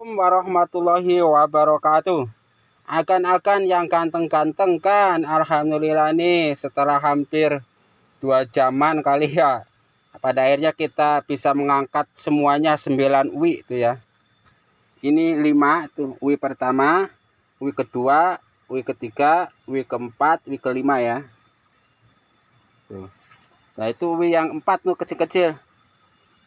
warahmatullahi wabarakatuh akan-akan yang ganteng-ganteng kan Alhamdulillah nih setelah hampir dua jaman kali ya pada akhirnya kita bisa mengangkat semuanya 9 wi itu ya ini 5 itu wi pertama wi kedua wi ketiga wi keempat wi kelima ya nah itu wi yang empat tuh kecil-kecil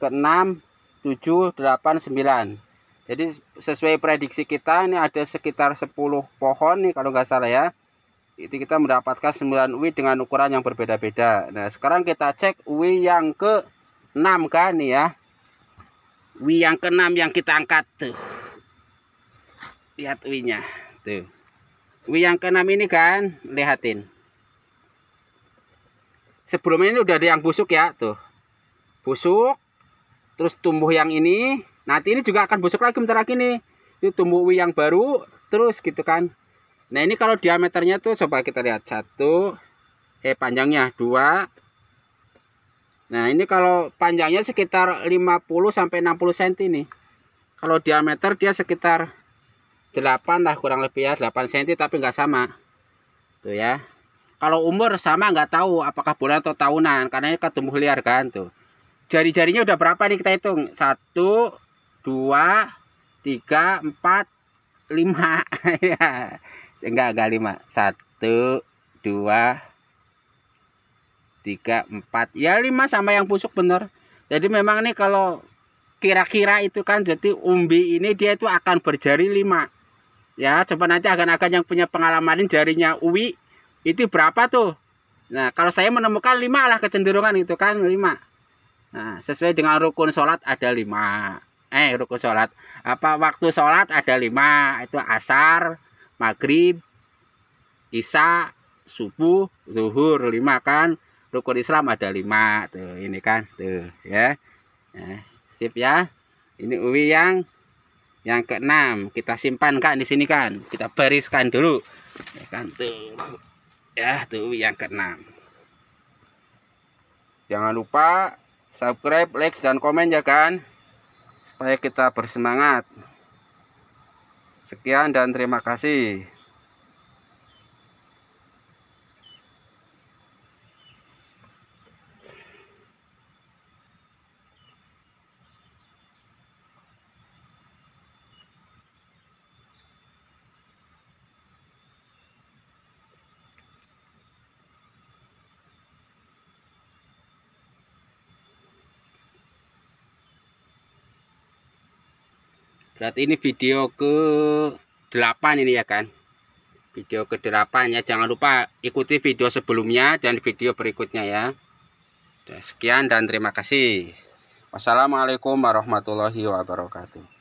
ke enam tujuh delapan sembilan jadi sesuai prediksi kita ini ada sekitar 10 pohon nih kalau nggak salah ya. Itu kita mendapatkan 9 uwi dengan ukuran yang berbeda-beda. Nah, sekarang kita cek uwi yang ke-6 kan nih ya. Uwi yang ke-6 yang kita angkat tuh. Lihat uwinya. Tuh. Uwi yang ke-6 ini kan, lihatin. Sebelum ini udah ada yang busuk ya, tuh. Busuk, terus tumbuh yang ini, nanti ini juga akan busuk lagi bentar lagi nih itu tumbuh wi yang baru terus gitu kan nah ini kalau diameternya tuh coba kita lihat satu eh panjangnya dua nah ini kalau panjangnya sekitar 50 sampai 60 cm nih kalau diameter dia sekitar 8 lah kurang lebih ya 8 cm tapi nggak sama tuh ya kalau umur sama nggak tahu apakah bulan atau tahunan karena ini ketumbuh liar kan tuh jari-jarinya udah berapa nih kita hitung satu dua tiga empat lima ya enggak enggak lima satu dua tiga empat ya lima sama yang busuk bener jadi memang nih kalau kira-kira itu kan jadi umbi ini dia itu akan berjari lima ya coba nanti agan-agan yang punya pengalaman jarinya uwi itu berapa tuh nah kalau saya menemukan lima lah kecenderungan itu kan lima nah sesuai dengan rukun sholat ada lima eh rukun sholat apa waktu sholat ada lima itu asar maghrib isya subuh zuhur lima kan rukun Islam ada lima tuh ini kan tuh ya eh, sip ya ini uwi yang yang keenam kita simpan kan di sini kan kita bariskan dulu ya kan tuh ya tuh uwi yang keenam jangan lupa subscribe like dan komen ya kan supaya kita bersemangat. Sekian dan terima kasih. berarti ini video ke 8 ini ya kan video ke 8 ya jangan lupa ikuti video sebelumnya dan video berikutnya ya sekian dan terima kasih wassalamualaikum warahmatullahi wabarakatuh